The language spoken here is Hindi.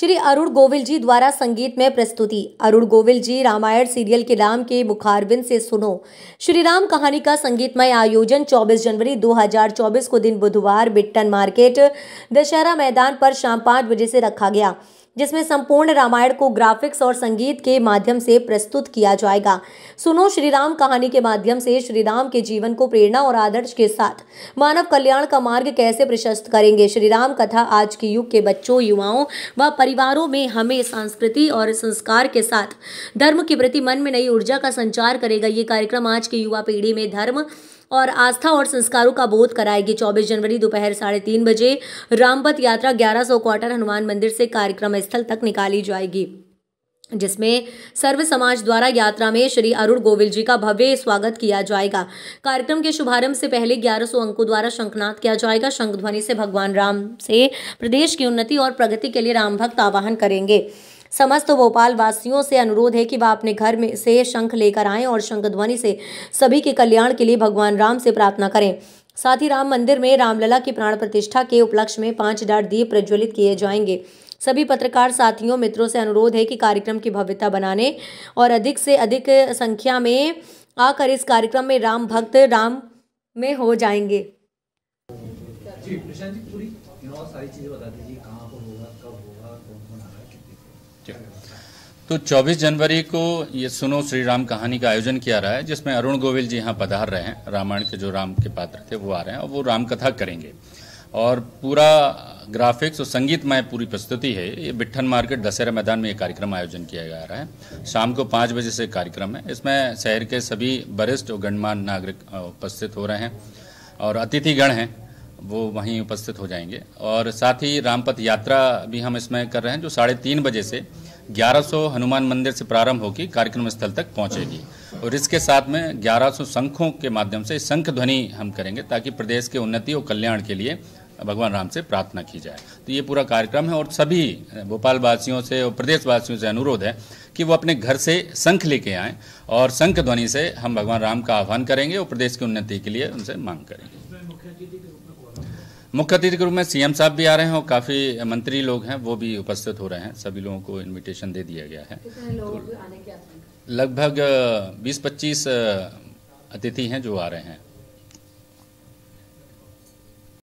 श्री अरुण गोविल जी द्वारा संगीत में प्रस्तुति अरुण गोविल जी रामायण सीरियल के राम के मुखारविंद से सुनो श्री राम कहानी का संगीतमय आयोजन 24 जनवरी 2024 को दिन बुधवार बिट्टन मार्केट दशहरा मैदान पर शाम पाँच बजे से रखा गया जिसमें संपूर्ण रामायण को ग्राफिक्स और संगीत के माध्यम से प्रस्तुत किया जाएगा सुनो श्री राम कहानी के माध्यम से श्री राम के जीवन को प्रेरणा और आदर्श के साथ मानव कल्याण का मार्ग कैसे प्रशस्त करेंगे श्री राम कथा आज के युग के बच्चों युवाओं व परिवारों में हमें संस्कृति और संस्कार के साथ धर्म के प्रति मन में नई ऊर्जा का संचार करेगा ये कार्यक्रम आज की युवा पीढ़ी में धर्म और आस्था और संस्कारों का बोध कराएगी चौबीस जनवरी दोपहर साढ़े तीन बजे रामपथ यात्रा ग्यारह सौ क्वार्टर हनुमान मंदिर से कार्यक्रम स्थल तक निकाली जाएगी जिसमें सर्व समाज द्वारा यात्रा में श्री अरुण गोविल जी का भव्य स्वागत किया जाएगा कार्यक्रम के शुभारंभ से पहले 1100 अंकों द्वारा शंखनाथ किया जाएगा शंख ध्वनि से भगवान राम से प्रदेश की उन्नति और प्रगति के लिए राम भक्त आवाहन करेंगे समस्त भोपाल वासियों से अनुरोध है कि वह अपने घर में से शंख लेकर आएं और शंख ध्वनि से सभी के कल्याण के लिए भगवान राम से प्रार्थना करें साथ ही राम मंदिर में रामलला की प्राण प्रतिष्ठा के उपलक्ष्य में पांच डाट दीप प्रज्वलित किए जाएंगे सभी पत्रकार साथियों मित्रों से अनुरोध है कि कार्यक्रम की भव्यता बनाने और अधिक से अधिक संख्या में आकर इस कार्यक्रम में राम भक्त राम में हो जाएंगे जी, तो 24 जनवरी को ये सुनो श्री राम कहानी का आयोजन किया रहा है जिसमें अरुण गोविल जी यहाँ पधार रहे हैं रामायण के जो राम के पात्र थे वो आ रहे हैं और वो राम कथा करेंगे और पूरा ग्राफिक्स और संगीतमय पूरी प्रस्तुति है ये बिट्ठन मार्केट दशहरा मैदान में ये कार्यक्रम आयोजन किया जा रहा है शाम को पाँच बजे से कार्यक्रम है इसमें शहर के सभी वरिष्ठ और गणमान्य नागरिक उपस्थित हो रहे हैं और अतिथिगण हैं वो वहीं उपस्थित हो जाएंगे और साथ ही रामपथ यात्रा भी हम इसमें कर रहे हैं जो साढ़े तीन बजे से 1100 हनुमान मंदिर से प्रारंभ होकर कार्यक्रम स्थल तक पहुंचेगी और इसके साथ में 1100 संखों के माध्यम से संख ध्वनि हम करेंगे ताकि प्रदेश के उन्नति और कल्याण के लिए भगवान राम से प्रार्थना की जाए तो ये पूरा कार्यक्रम है और सभी भोपाल वासियों से और प्रदेशवासियों से अनुरोध है कि वो अपने घर से संख लेके आएँ और संख ध्वनि से हम भगवान राम का आह्वान करेंगे और प्रदेश की उन्नति के लिए उनसे मांग करेंगे मुख्य अतिथि के रूप में सीएम साहब भी आ रहे हैं और काफ़ी मंत्री लोग हैं वो भी उपस्थित हो रहे हैं सभी लोगों को इनविटेशन दे दिया गया है तो लगभग 20-25 अतिथि हैं जो आ रहे हैं